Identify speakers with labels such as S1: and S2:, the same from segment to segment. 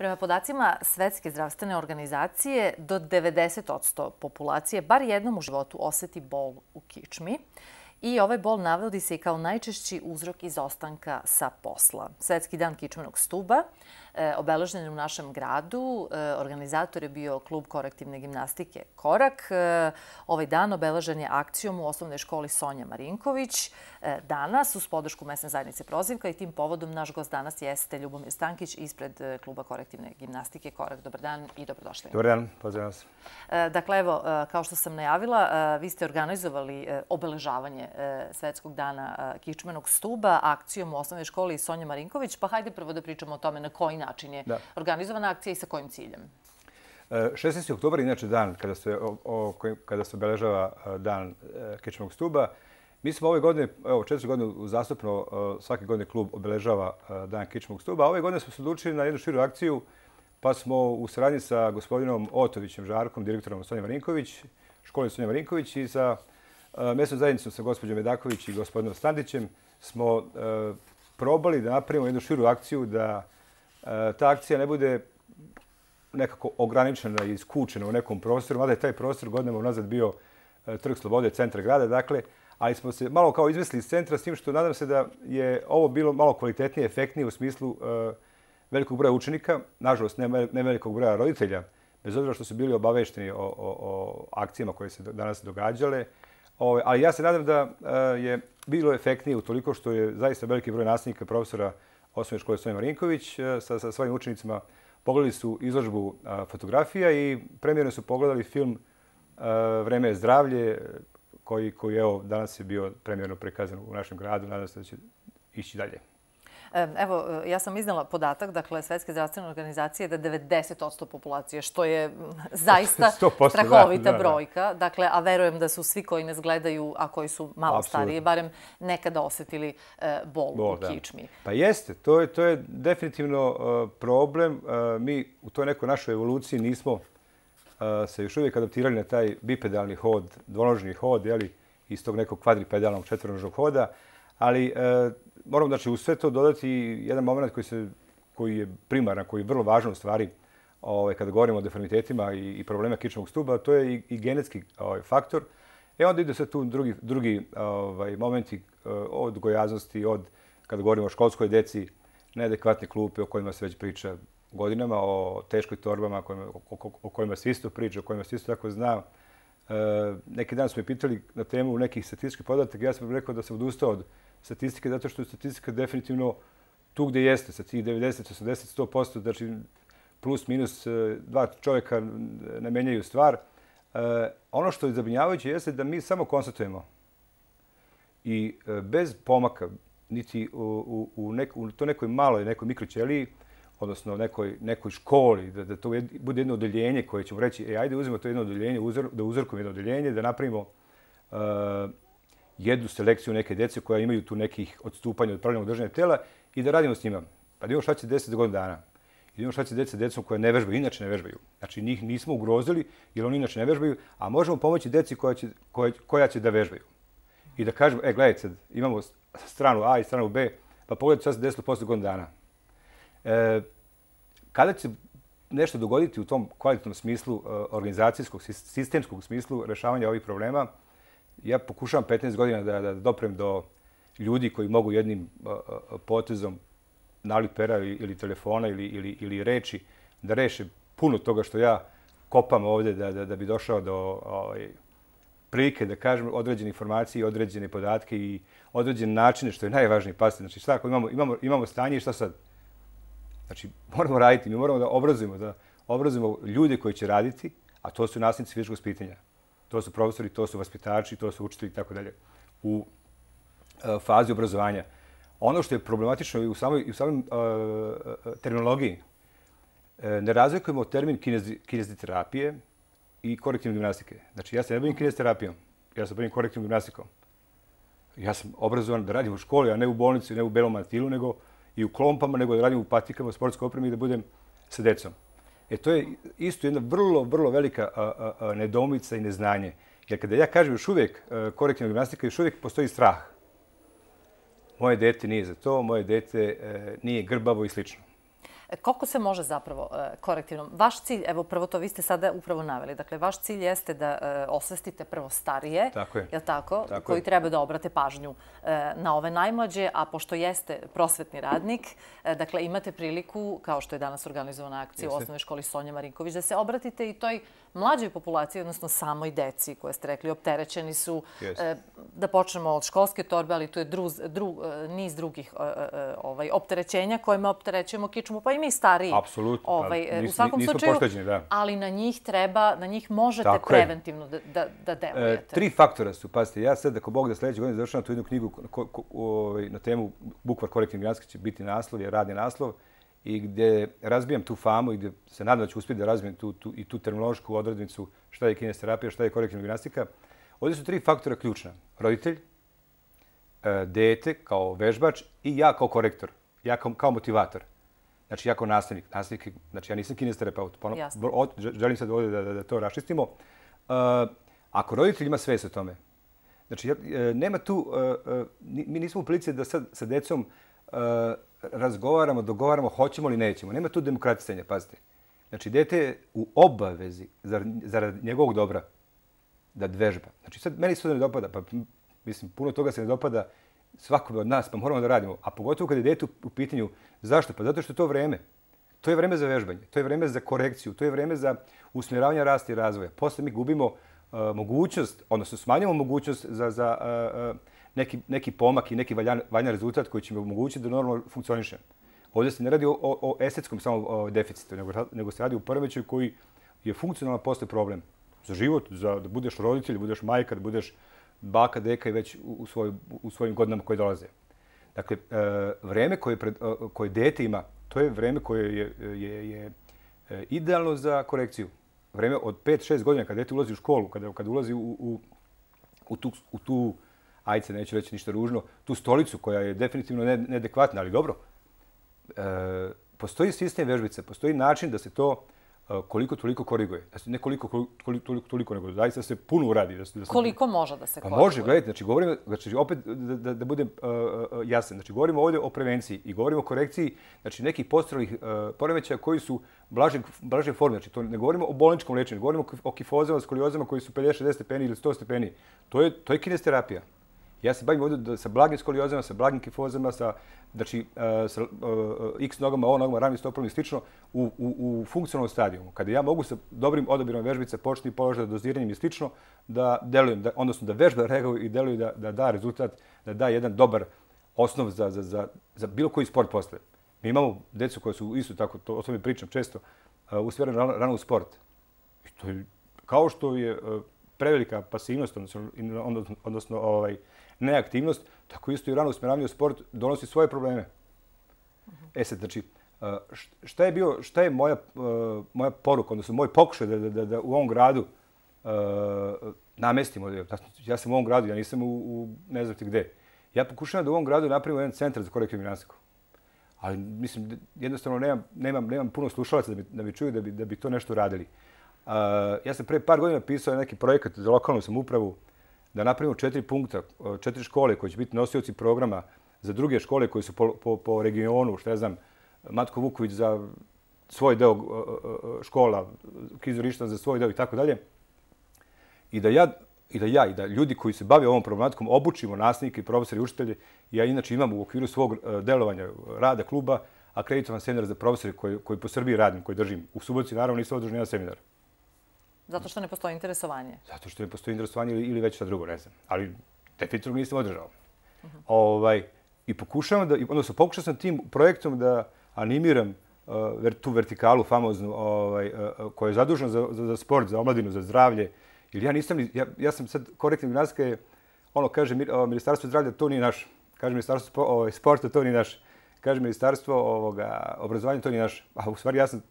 S1: Prema podacima Svetske zdravstvene organizacije, do 90% populacije bar jednom u životu oseti bol u kičmi. I ovaj bol navodi se i kao najčešći uzrok izostanka sa posla. Svetski dan kičmenog stuba E, obeležen u našem gradu. E, organizator je bio Klub korektivne gimnastike Korak. E, ovaj dan obeležen je akcijom u osnovnoj školi Sonja Marinković. Danas, uz podršku mesne zajednice Prozivka i tim povodom, naš gost danas jeste Ljubomir Stankić ispred Kluba korektivne gimnastike Korak. Dobar dan i dobrodošli. Dobar dan, pozdravim vas. Dakle, evo, kao što sam najavila, vi ste organizovali obeležavanje Svetskog dana Kičmenog stuba akcijom u osnovnoj školi Sonja Marinković. Pa hajde prvo da pričamo o tome na koji način je organizovana akcija i sa kojim ciljem?
S2: 16. E, oktober inače dan kada se, o, o, kada se obeležava e, dan e, Kečmog stuba. Mi smo ove godine, evo, četiri godine zastupno svaki godine klub obeležava dan Kičmog stuba. Ove godine smo se odlučili na jednu širu akciju, pa smo u sradnji sa gospodinom Otovićem Žarkom, direktorom Sonja Marinković, škole Sonja Marinković i sa mesnom zajednicom sa gospodinom Medaković i gospodinom Standićem smo probali da napravimo jednu širu akciju da E, ta akcija ne bude nekako ograničena i iskučena u nekom prostoru, mada je taj prostor godinama nazad bio e, Trg slobode, centar grada, dakle, ali smo se malo kao izvesli iz centra s tim što nadam se da je ovo bilo malo kvalitetnije, efektnije u smislu e, velikog broja učenika, nažalost ne velikog broja roditelja, bez obzira što su bili obavešteni o, o, o akcijama koje se danas događale, ali ja se nadam da je bilo efektnije u toliko što je zaista veliki broj nastavnika, profesora, osnovne škole Stojan Marinković e, sa, svojim učenicima pogledali su izložbu fotografija i premjerno su pogledali film e, Vreme je zdravlje, koji, koji evo, danas bio premjerno prikazan u našem gradu. Nadam se da će ići dalje.
S1: Evo, ja sam iznala podatak, dakle, Svetske zdravstvene organizacije je da 90% populacije, što je zaista strahovita brojka. Dakle, a verujem da su svi koji nas gledaju, a koji su malo stariji, barem nekada osetili e, bol u kičmi.
S2: Pa jeste, to je definitivno e, problem. E, mi u toj nekoj našoj evoluciji nismo se još uvijek adaptirali na taj bipedalni hod, dvonožni hod, iz tog nekog kvadripedalnog četvrnožnog hoda, ali Moram da znači, u sve to dodati jedan moment koji, se, koji je primaran, koji je vrlo važan u stvari ovaj, kada govorimo o deformitetima i, i problema kičnog stuba, to je i, i genetski ovaj, faktor. E onda ide sve tu drugi, drugi ovaj, momenti eh, od gojaznosti, od kada govorimo o školskoj deci, neadekvatne klupe o kojima se već priča godinama, o teškoj torbama o kojima, o, kojima se isto priča, o kojima se isto tako zna. E, neki dan smo me pitali na temu nekih statističkih podataka, ja sam rekao da sam odustao od statistike, zato što je statistika definitivno tu gdje jeste, sa tih 90, 80, 100%, znači plus, minus, e, dva čovjeka e, ne menjaju stvar. E, ono što je zabrinjavajuće jeste da mi samo konstatujemo i e, bez pomaka, niti u, u, u, to nekoj maloj, nekoj mikroćeliji, odnosno nekoj, nekoj školi, da, da to jed, bude jedno odeljenje koje ćemo reći, e, ajde uzmemo to jedno odeljenje, uzor, da uzorkom jedno odeljenje, da napravimo uh, jednu selekciju neke djece koja imaju tu nekih odstupanja od pravilnog držanja tela i da radimo s njima. Pa da imamo šta će deset godina dana. I da imamo šta će deca decom koja ne vežbaju, inače ne vežbaju. Znači njih nismo ugrozili jer oni inače ne vežbaju, a možemo pomoći djeci koja će, koja, će da vežbaju. I da kažemo, e gledajte, imamo stranu A i stranu B, pa pogledajte šta se desilo posle godina dana. E, kada će nešto dogoditi u tom kvalitetnom smislu, e, organizacijskog, sistemskog smislu rešavanja ovih problema, ja pokušavam 15 godina da, da doprem do ljudi koji mogu jednim potezom nalik pera ili telefona ili, ili, ili reči da reše puno toga što ja kopam ovdje da, da, da bi došao do ovaj, prilike da kažem određene informacije i određene podatke i određene načine što je najvažnije pasti. Znači, šta ako imamo, imamo, imamo stanje i šta sad? Znači, moramo raditi, mi moramo da obrazujemo, da obrazujemo ljude koji će raditi, a to su nasljednici fizičkog spitanja to su profesori, to su vaspitači, to su učitelji i tako dalje u e, fazi obrazovanja. Ono što je problematično i u samoj, i u samoj e, e, terminologiji, ne razlikujemo termin kinezoterapije i korektivne gimnastike. Znači, ja se ne bavim kinezoterapijom, ja se bavim korektivnom gimnastikom. Ja sam obrazovan da radim u školi, a ne u bolnici, ne u belom mantilu, nego i u klompama, nego da radim u patikama, u sportskoj opremi i da budem sa decom. E to je isto jedna vrlo, vrlo velika nedomica i neznanje. Jer kada ja kažem još uvijek e, korektivna gimnastika, još uvijek postoji strah. Moje dete nije za to, moje dete e, nije grbavo i slično.
S1: Koliko se može zapravo e, korektivno? Vaš cilj, evo prvo to vi ste sada upravo naveli, dakle vaš cilj jeste da e, osvestite prvo starije, je. Je tako? koji treba da obrate pažnju e, na ove najmlađe, a pošto jeste prosvetni radnik, dakle imate priliku, kao što je danas organizovana akcija u osnovnoj školi Sonja Marinković, da se obratite i toj mlađoj populaciji, odnosno samoj deci koje ste rekli, opterećeni su da počnemo od školske torbe, ali tu je druz, dru, niz drugih ovaj, opterećenja kojima opterećujemo kičmu. Pa mi i stariji. Apsolutno. Ovaj, pa, u svakom slučaju, pošteđeni, da. Ali na njih treba, na njih možete Tako preventivno je. da, da, da e, delujete. E, tri
S2: faktora su, pazite, ja sad, ako Bog da sledeće godine završam tu jednu knjigu ko, ko, ko, ovaj, na temu Bukvar korektivni granski će biti naslov, je radni naslov, i gdje razbijam tu famu i gdje se nadam da ću uspjeti da razbijem tu, tu, i tu terminološku odrednicu šta je kinesterapija, šta je korektivna gimnastika. Ovdje su tri faktora ključna. Roditelj, e, dete kao vežbač i ja kao korektor, ja kao, kao motivator znači jako nastavnik, nastavnik, znači ja nisam kinesterapeut, pa želim sad ovdje da, da, da to raščistimo. Uh, ako roditelj ima sve o tome, znači ja, e, nema tu, uh, uh, mi nismo u prilici da sad sa decom uh, razgovaramo, dogovaramo, hoćemo li nećemo. Nema tu demokratisanja, pazite. Znači, dete je u obavezi zarad njegovog dobra da dvežba. Znači, sad meni se to ne dopada, pa mislim, puno toga se ne dopada svakome od nas, pa moramo da radimo, a pogotovo kada je dete u pitanju zašto? Pa zato što je to vreme. To je vreme za vežbanje, to je vreme za korekciju, to je vreme za usmjeravanje rasta i razvoja. Posle mi gubimo uh, mogućnost, odnosno smanjamo mogućnost za, za uh, uh, neki, neki pomak i neki valjan, rezultat koji će mi omogućiti da normalno funkcionišem. Ovdje se ne radi o, o, estetskom samo o deficitu, nego, nego se radi o prvećoj koji je funkcionalno posle problem za život, za da budeš roditelj, da budeš majka, da budeš baka, deka i već u, svoj, u svojim godinama koje dolaze. Dakle, e, vreme koje, pred, e, koje dete ima, to je vreme koje je, je, je e, idealno za korekciju. Vreme od 5-6 godina kada dete ulazi u školu, kada, kada ulazi u, u, u, tu, u tu, ajce, neću reći ništa ružno, tu stolicu koja je definitivno neadekvatna, ali dobro, postoji sistem vežbice, postoji način da se to, Eh, koliko toliko koriguje. Znači, ne koliko toliko, toliko, toliko nego zaista se puno uradi. Da se, da se...
S1: Koliko može da se pa koriguje? Pa može, gledajte,
S2: znači govorimo, znači opet da, da, da budem uh, jasan, znači govorimo ovdje o prevenciji i govorimo o korekciji znači, nekih postrojnih uh, poremećaja koji su blaže, blaže forme, znači to ne govorimo o bolničkom lečenju, govorimo o kifozama, skoliozama koji su 50-60 stepeni ili 100 stepeni. To je, to je kinesterapija. Ja se bavim ovdje sa blagim skoliozama, sa blagim kifozama, sa, znači, e, sa e, e, x nogama, o nogama, ravnim stopom i slično, u, u, u funkcionalnom stadijumu. Kada ja mogu sa dobrim odabirom vežbice početi položaj doziranjem i slično, da delujem, da, odnosno da vežba regovi i deluju da, da da rezultat, da da jedan dobar osnov za, za, za, za bilo koji sport posle. Mi imamo decu koja su isto tako, to o tome pričam često, usvjereni rano, rano u sport. I to je, kao što je prevelika pasivnost, odnosno, odnosno ovaj, uh, neaktivnost, tako isto i rano usmjeravanje u sport donosi svoje probleme. E sad, znači, e, šta je, bio, šta je moja, e, moja poruka, odnosno moj pokušaj da, da, da, da u ovom gradu uh, namestimo, ja sam u ovom gradu, ja nisam u, u ne znam ti gde, ja pokušavam da u ovom gradu napravim jedan centar za korektivnu gimnastiku. Ali mislim, jednostavno nemam, nemam, nemam puno slušalaca da bi, da bi čuju da bi, da bi to nešto radili. Uh, ja sam pre par godina pisao neki projekat za lokalnu samupravu, uh, da napravimo četiri punkta, četiri škole koje će biti nosioci programa za druge škole koje su po, po, po regionu, što ja znam, Matko Vuković za svoj deo škola, Kizorišta za svoj deo i tako dalje. I da ja i da ja i da ljudi koji se bave ovom problematikom obučimo nastavnike, profesore i učitelje. Ja inače imam u okviru svog e, delovanja rada kluba akreditovan seminar za profesore koji, koji po Srbiji radim, koji držim. U Subotici naravno nisam održan jedan seminar.
S1: Zato što ne postoji interesovanje?
S2: Zato što ne postoji interesovanje ili, već šta drugo, ne znam. Ali definitivno nisam održao. Uh-huh. ovaj, I pokušavam da, odnosno pokušao sam tim projektom da animiram uh, tu vertikalu famoznu ovaj, uh, uh koja je zadužena za, za, sport, za omladinu, za zdravlje. Ili ja nisam, ja, ja sam sad korektni gimnastika je, ono kaže ministarstvo zdravlja, to nije naš. Kaže ministarstvo ovaj, sporta, to nije naš. Kaže ministarstvo ovoga, obrazovanja, to nije naš. A u stvari ja sam,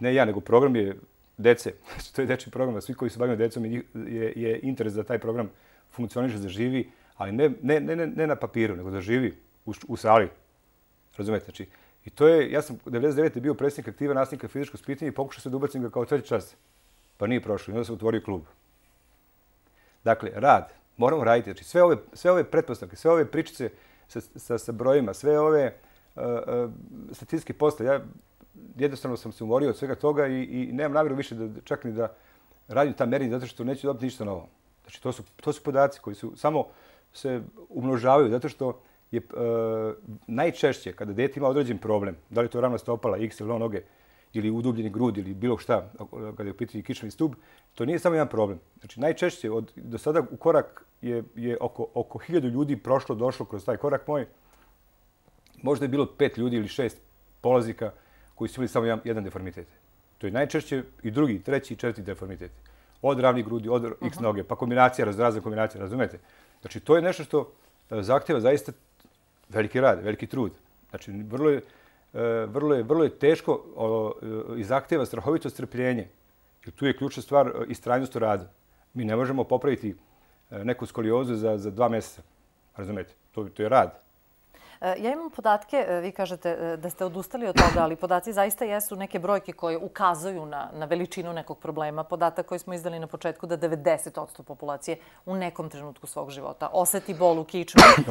S2: ne ja, nego program je dece, znači, to je dečji program, svi koji se bavimo decom je, je, je interes da taj program funkcioniše, da živi, ali ne, ne, ne, ne na papiru, nego da živi u, u sali. Razumete? Znači, I to je, ja sam 99. bio predsjednik aktiva nastavnika fizičko spitanje i pokušao se da ubacim ga kao treći čas. Pa nije prošlo. I onda sam otvorio klub. Dakle, rad. Moramo raditi. Znači, sve ove, sve ove pretpostavke, sve ove pričice sa, sa, sa brojima, sve ove uh, uh, statistike postoje. Ja jednostavno sam se umorio od svega toga i, i nemam namjeru više da čak ni da radim ta merenje zato što neću dobiti ništa novo. Znači, to su, to su podaci koji su samo se umnožavaju zato što je e, najčešće kada dete ima određen problem, da li to ravna stopala, x ili ono noge, ili udubljeni grud ili bilo šta, kada je u pitanju kičmeni stub, to nije samo jedan problem. Znači, najčešće od, do sada u korak je, je oko, oko hiljadu ljudi prošlo, došlo kroz taj korak moj. Možda je bilo pet ljudi ili šest polazika, koji koji su imali samo jedan, jedan deformitet. To je najčešće i drugi, treći četvrti deformitet. Od ravnih grudi, od x Aha. noge, pa kombinacija, raz, razne kombinacije, razumete? Znači, to je nešto što e, zahtjeva zaista veliki rad, veliki trud. Znači, vrlo je, e, vrlo je, vrlo je teško e, i zahtjeva strahovito strpljenje. Jer tu je ključna stvar i strajnost u radu. Mi ne možemo popraviti neku skoliozu za, za dva mjeseca. Razumete? To, to je rad.
S1: E, ja imam podatke, e, vi kažete e, da ste odustali od toga, ali podaci zaista jesu neke brojke koje ukazuju na, na veličinu nekog problema. Podatak koji smo izdali na početku da 90% populacije u nekom trenutku svog života oseti bol u kičmi.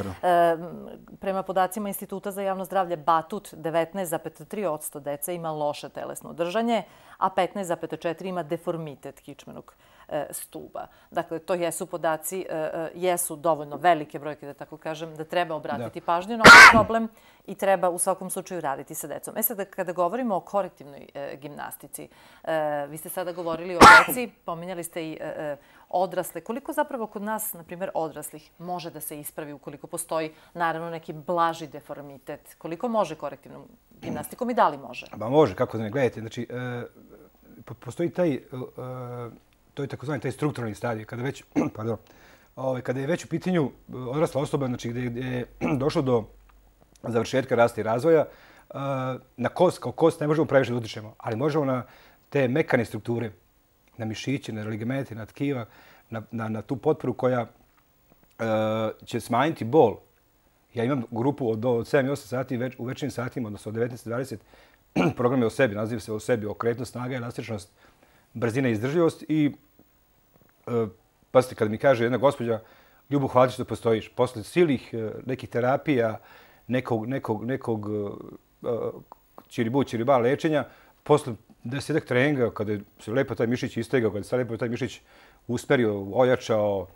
S1: Prema podacima Instituta za javno zdravlje Batut, 19,3% dece ima loše telesno držanje, a 15,4% ima deformitet kičmenog. E, stuba. Dakle, to jesu podaci, e, e, jesu dovoljno velike brojke, da tako kažem, da treba obratiti pažnju na ovaj problem i treba u svakom slučaju raditi sa decom. E sad, kada govorimo o korektivnoj gimnastici, vi ste sada govorili o deci, pominjali ste i odrasle. Koliko zapravo kod nas, na primjer, odraslih može da se ispravi ukoliko postoji, naravno, neki blaži deformitet? Koliko može korektivnom gimnastikom i da li može?
S2: Ba može, kako da ne gledate. Znači, postoji taj to je takozvani taj strukturalni stadij, kada već, pardon, ovaj kada je već u pitanju eh, odrasla osoba, znači gdje je došlo do završetka rasta i razvoja, eh, na kost, kao kost, ne možemo previše da utičemo, ali možemo na te mekane strukture, na mišiće, na ligamente, na tkiva, na, na, na tu potporu koja uh, će smanjiti bol. Ja imam grupu od, od 7 i 8 sati već, u večernim satima, odnosno od 19 20, program je o sebi, naziv se o sebi, okretnost, snaga, elastičnost, brzina i izdržljivost i E, pazite, kad mi kaže jedna gospođa, Ljubu, hvala ti što postojiš. Posle silih e, nekih terapija, nekog, nekog, nekog čiribu, e, čiriba lečenja, posle desetak treninga, kada se lepo taj mišić istegao, kada se lepo taj mišić usperio, ojačao,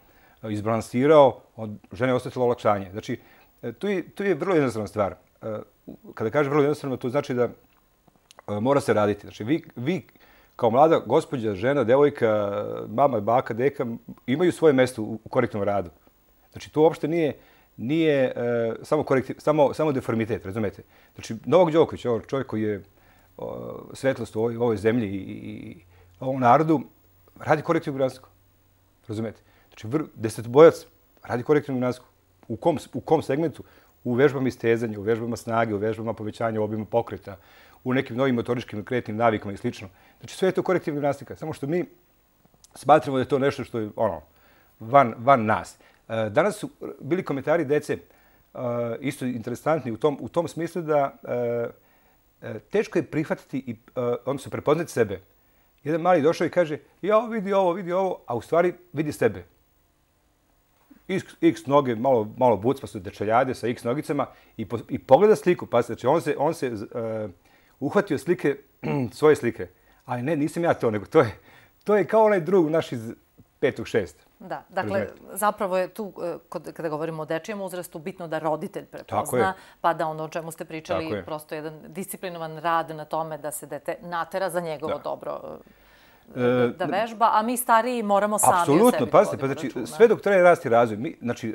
S2: izbalansirao, žena je ostavilo olakšanje. Znači, tu je, tu je vrlo jednostavna stvar. Kada kažem vrlo jednostavno, to znači da mora se raditi. Znači, vi, vi kao mlada gospođa, žena, devojka, mama, baka, deka, imaju svoje mesto u korektivnom radu. Znači, to uopšte nije, nije e, samo, korektiv, samo, samo deformitet, razumete? Znači, Novog Đoković, ovaj čovjek koji je uh, svetlost u ovoj, ovoj zemlji i, i, ovom narodu, radi korektivnu gransku. Razumete? Znači, vr, desetbojac radi korektivnu gransku. U kom, u kom segmentu? U vežbama istezanja, u vežbama snage, u vežbama povećanja obima pokreta, u nekim novim motoričkim kretnim navikama i slično. Znači sve je to korektivna gimnastika, samo što mi smatramo da je to nešto što je ono, van, van nas. E, danas su bili komentari dece e, isto interesantni u tom, u tom smislu da e, teško je prihvatiti i ono se prepoznati sebe. Jedan mali došao i kaže, ja vidi ovo, vidi ovo, a u stvari vidi sebe. X, noge, malo, malo buc, pa su dečeljade sa x nogicama i, i pogleda sliku. Pa znači, on se, on se uhvatio slike, svoje slike. Ali ne, nisam ja to, nego to je, to je kao onaj drug naš iz petog šestog. Da, dakle,
S1: zapravo je tu, e, kod, kada govorimo o dečijem uzrastu, bitno da roditelj prepozna, pa da ono o čemu ste pričali, je. prosto jedan disciplinovan rad na tome da se dete natera za njegovo da. dobro
S2: e, e, da vežba,
S1: a mi stariji moramo sami Absolutno, pa,
S2: znači, sve dok traje rasti razvoj, mi, znači,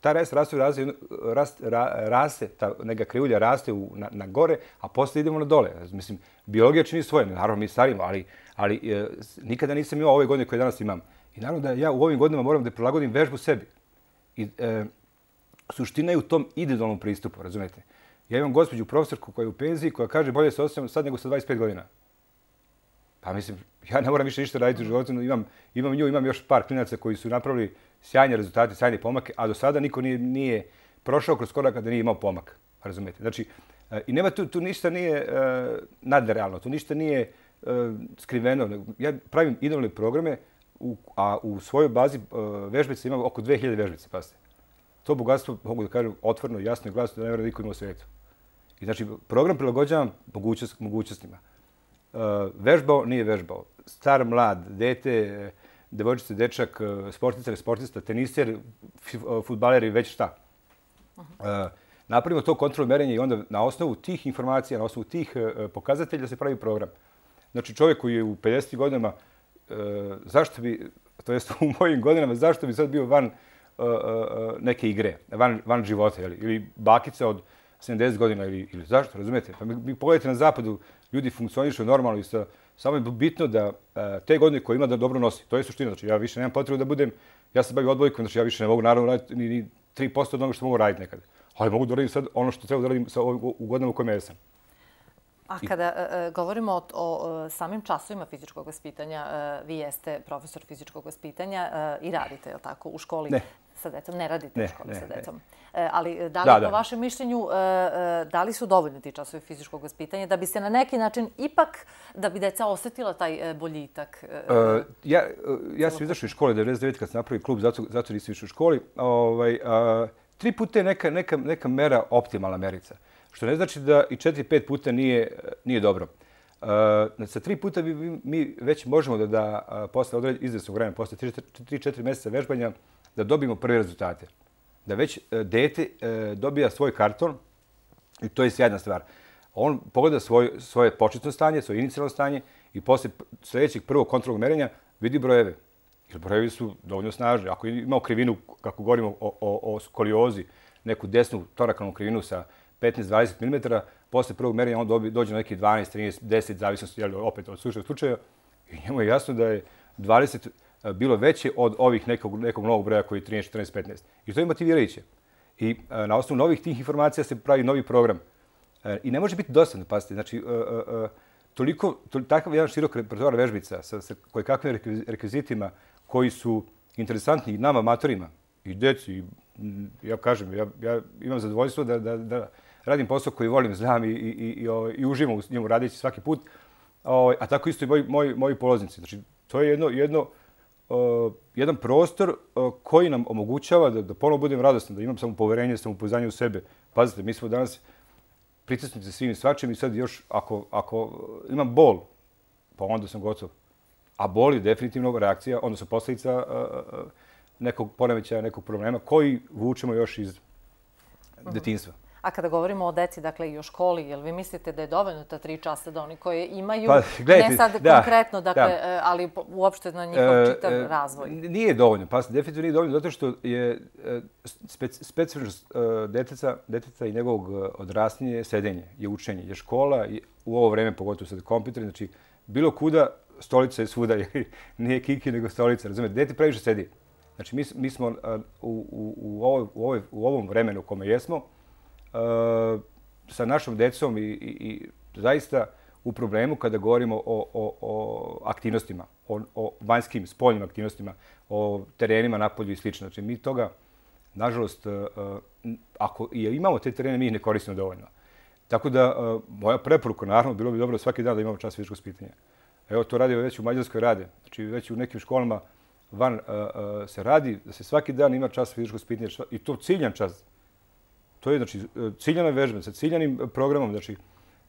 S2: ta rast raste, raste, raste, raste, ta neka krivulja raste u, na, na gore, a posle idemo na dole. Mislim, biologija čini svoje, naravno mi starimo, ali, ali e, nikada nisam imao ove godine koje danas imam. I naravno da ja u ovim godinama moram da prilagodim vežbu sebi. I, e, suština je u tom idealnom pristupu, razumete? Ja imam gospođu profesorku koja je u penziji, koja kaže bolje se osjećam sad nego sa 25 godina. Pa mislim, ja ne moram više ništa raditi u životu, no imam, imam nju, imam još par klinaca koji su napravili sjajne rezultate, sjajne pomake, a do sada niko nije, nije prošao kroz korak da nije imao pomak. Razumete? Znači, e, i nema tu, tu ništa nije uh, nadrealno, tu ništa nije uh, skriveno. Ja pravim idealne programe, u, a u svojoj bazi uh, vežbice imam oko 2000 vežbice, pasite. To bogatstvo, mogu da kažem, otvorno, jasno i glasno, da ne vjerujem niko ima u svijetu. I znači, program prilagođavam mogućnostima. Eh, vežbao, nije vežbao. Star, mlad, dete, eh, devojčice, dečak, eh, sportista, sportista, teniser, futbaler i već šta. Napravimo to kontrolno merenje i onda na osnovu tih informacija, na osnovu tih pokazatelja se pravi program. Znači čovjek koji je u 50. godinama, zašto bi, to jest u mojim godinama, zašto bi sad bio van neke igre, van, van života, ili bakica od 70 godina ili, ili zašto, razumijete? Pa mi, mi pogledajte na zapadu, ljudi funkcionišu normalno i sa, samo je bitno da e, te godine koje ima da dobro nosi. To je suština. Znači, ja više nemam potrebu da budem, ja se bavim odbojkom, znači ja više ne mogu naravno raditi ni, ni 3% od onoga što mogu raditi nekad. Ali mogu da radim sad ono što treba da radim sa ovim, u godinama u kojima ja sam.
S1: A kada e, e, govorimo o e, samim časovima fizičkog vaspitanja, vi jeste profesor fizičkog vaspitanja i radite, je tako, u školi sa decom? Ne radite u školi sa decom. Ali da li po vašem mišljenju, da li su dovoljni ti časovi fizičkog vaspitanja da bi se na neki način ipak, da bi deca osetila taj boljitak?
S2: Ja sam izašao iz škole 99. kad sam napravio klub, zato nisam išao u školi. Ovaj, tri puta je neka mera, optimalna merica. Što ne znači da i četiri, pet puta nije, nije dobro. E, znači, sa tri puta mi, već možemo da, da posle određenog izvesnog vremena, posle tri, tri, četiri meseca vežbanja, da dobijemo prve rezultate. Da već e, dete e, dobija svoj karton i to je sjedna stvar. On pogleda svoj, svoje početno stanje, svoje inicijalno stanje i posle sljedećeg prvog kontrolnog merenja vidi brojeve. Jer brojevi su dovoljno snažni. Ako imao krivinu, kako govorimo o, o, skoliozi, neku desnu torakalnu krivinu sa, uh, 15-20 mm, posle prvog merenja on dobi, dođe na neki 12-13-10, zavisno se opet od slučaja slučaja, i njemu je jasno da je 20 eh, bilo veće od ovih nekog, nekog novog broja koji je 13-14-15. I što je motivirajuće. I eh, na osnovu novih tih informacija se pravi novi program. Eh, I ne može biti dosadno, pazite, znači, toliko, takav jedan širok repertoar vežbica sa, sa koje kakvim rekvizitima koji su interesantni i nama, matorima, i deci, i, ja kažem, ja, ja imam zadovoljstvo da, da, da, radim posao koji volim, znam i, i, i, i, i uživam u njemu radići svaki put. O, a tako isto i moji, moji, polaznici. Znači, to je jedno, jedno, jedan prostor koji nam omogućava da, da ponovno budem radostan, da imam samo poverenje, samo upoznanje u sebe. Pazite, mi smo danas pritisnuti za svim svačim i sad još ako, ako imam bol, pa onda sam gotov. A bol je definitivno reakcija, onda odnosno posljedica nekog poremećaja, nekog problema koji vučemo još iz detinstva.
S1: A kada govorimo o deci, dakle i o školi, jel vi mislite da je dovoljno ta tri časa da oni koje imaju, pa, ne sad konkretno, dakle, da. E, ali uopšte na njihov e, čitav e, razvoj?
S2: Nije dovoljno, pa definitivno nije dovoljno, zato što je specifičnost deteca, deteca i njegovog odrastanja je sedenje, je učenje, je škola, u ovo vreme pogotovo sad kompjuter, znači bilo kuda, stolica je svuda, nije kiki nego stolica, razumete, dete previše sedi. Znači mi, mi smo u, u, u, ovoj, u ovom vremenu u kome jesmo, Eh, sa našom decom i, i, zaista u problemu kada govorimo o, o, aktivnostima, o, vanjskim, spoljnim aktivnostima, o terenima, napolju i sl. Znači, mi toga, nažalost, eh, eh, ako imamo te terene, mi ih ne koristimo dovoljno. Tako da, moja preporuka, naravno, bilo bi dobro svaki dan da imamo čas fizičkog spitanja. Evo, to radi već u Mađarskoj rade. Znači, već u nekim školama van se radi da se svaki dan ima čas fizičkog spitanja i to ciljan čas To je znači, ciljana vežba sa ciljanim programom. Znači,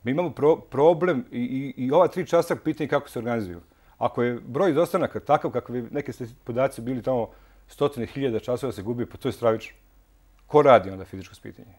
S2: mi imamo pro, problem i, i, i ova tri časa pitanje kako se organizuju. Ako je broj izostanaka takav kakvi neke podaci bili tamo stotine hiljada časova se gubi, pa to je stravično. Ko radi onda fizičko ispitanje?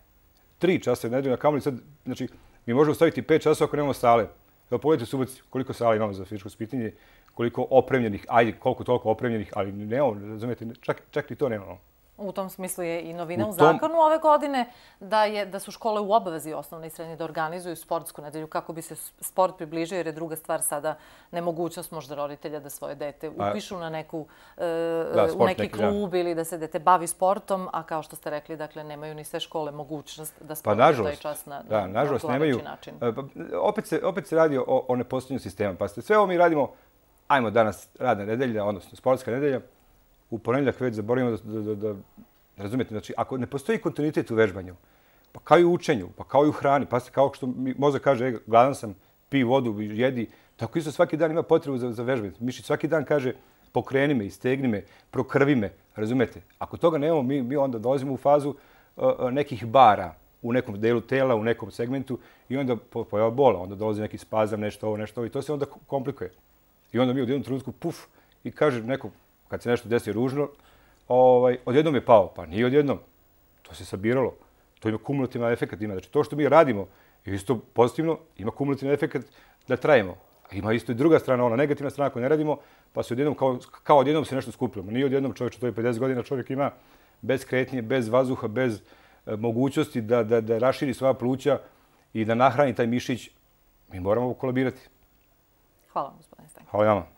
S2: Tri časa je nedelja, kamoli sad, znači, mi možemo staviti pet časa ako nemamo sale. Evo pogledajte subac koliko sale imamo za fizičko ispitanje, koliko opremljenih, ajde, koliko toliko opremljenih, ali ne, razumijete, čak, čak i to nemamo.
S1: U tom smislu je i novina u, zakonu ove godine da, je, da su škole u obavezi osnovne i srednje da organizuju sportsku nedelju kako bi se sport približio jer je druga stvar sada nemogućnost možda roditelja da svoje dete upišu na neku, e, e, neki klub ili da se dete bavi sportom, a kao što ste rekli, dakle, nemaju ni sve škole mogućnost da sportuju pa, taj čas na, da, na, nemaju, način. E,
S2: pa, opet, se, opet se radi o, o nepostojenju sistema. Pa ste, sve ovo mi radimo, ajmo danas radna nedelja, odnosno sportska nedelja, u ponedljak već zaboravimo da, da, da, da razumijete, znači ako ne postoji kontinuitet u vežbanju, pa kao i u učenju, pa kao i u hrani, pa se kao što mi mozak kaže, e, gladan sam, pi vodu, jedi, tako isto svaki dan ima potrebu za, za vežbanje. Mišić svaki dan kaže, pokreni me, istegni me, prokrvi me, razumijete? Ako toga nemamo, mi, mi onda dolazimo u fazu e, e, nekih bara u nekom delu tela, u nekom segmentu i onda pojava bola, onda dolazi neki spazam, nešto ovo, nešto ovo i to se onda komplikuje. I onda mi u jednom trenutku puf i kaže neko, kad se nešto desi ružno, ovaj, odjednom je pao, pa nije odjednom. To se sabiralo. To ima kumulativan efekt. Ima. Znači, to što mi radimo isto pozitivno, ima kumulativan efekt da trajimo. A ima isto i druga strana, ona negativna strana koju ne radimo, pa se odjednom, kao, kao odjednom se nešto skupilo. Nije odjednom čovjek, što je 50 godina, čovjek ima bez kretnje, bez vazuha, bez e, mogućnosti da, da, da raširi sva pluća i da nahrani taj mišić. Mi moramo kolabirati.
S1: Hvala vam, gospodine Stanković.
S2: Hvala vam.